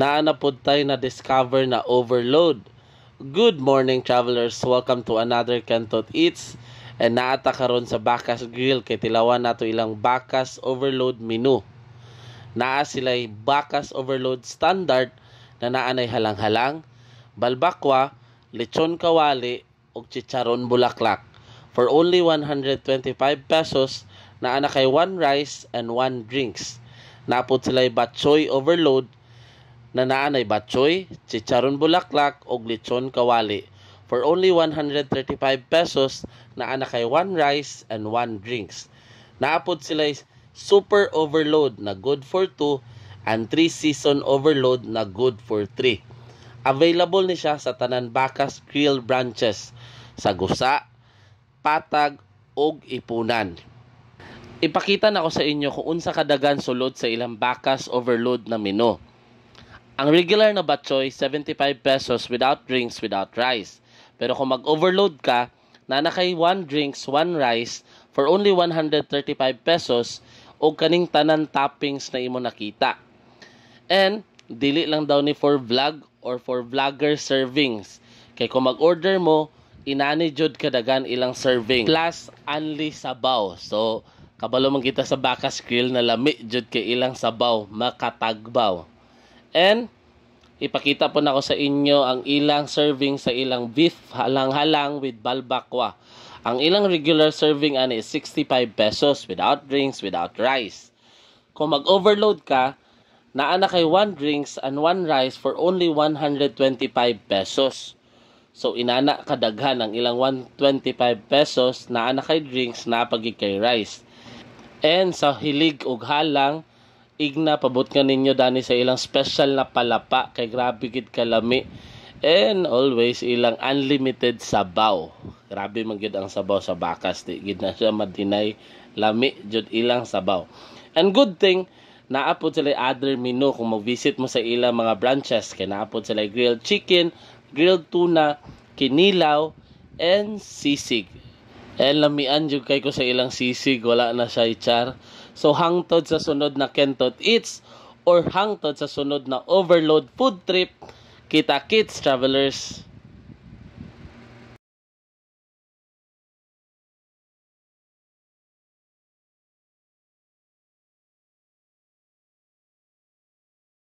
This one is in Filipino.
Naana pod tayo na discover na overload. Good morning travelers, welcome to another Kentot Eats. And naata karon sa Bakas Grill kay tilawan nato ilang Bakas Overload menu. Naa sila Bakas Overload Standard na naanay halang-halang, balbakwa, lechon kawali, ug chicharon bulaklak. For only 125 pesos, naa na kay one rice and one drinks. Napot sila batchoy overload na naanay batsoy, chicharon bulaklak o lechon kawali for only 135 pesos na ana kay one rice and one drinks. Naapod sila super overload na good for 2 and 3 season overload na good for 3. Available ni siya sa tanan Bacas Grill branches sa Gusa, Patag ug Ipunan. Ipakita na ko sa inyo kung unsa kadagan sulod sa ilang Bacas overload na menu. Ang regular na batchoy, 75 pesos without drinks, without rice. Pero kung mag-overload ka, nanakay 1 drinks, 1 rice for only 135 pesos o kaning tanan toppings na imo nakita. And dili lang daw ni for vlog or for vlogger servings. Kay kung mag-order mo, inani kadagan ilang serving. Plus only sabaw. So kabalo man kita sa bakas grill na lami jud kay ilang sabaw makatagbaw. And ipakita po na ko sa inyo ang ilang serving sa ilang beef halang-halang with balbakwa. Ang ilang regular serving ani is 65 pesos without drinks, without rice. Kung mag-overload ka, naa na kay one drinks and one rice for only 125 pesos. So inana kadaghan ang ilang 125 pesos na kay drinks na pagi kay rice. And sa hilig ug halang igna pabot ka ninyo dani sa ilang special na palapa kay grabe gid kalami and always ilang unlimited sabaw grabe man gid ang sabaw sa bakas di gid na siya madinay lami jud ilang sabaw and good thing naapod sila other menu kung mag-visit mo sa ilang mga branches kay naapod sila grilled chicken grilled tuna kinilaw and sisig and lamian jud kay ko sa ilang sisig wala na siya char So hangtod sa sunod na Kentot Eats or hangtod sa sunod na Overload Food Trip, kita kids travelers!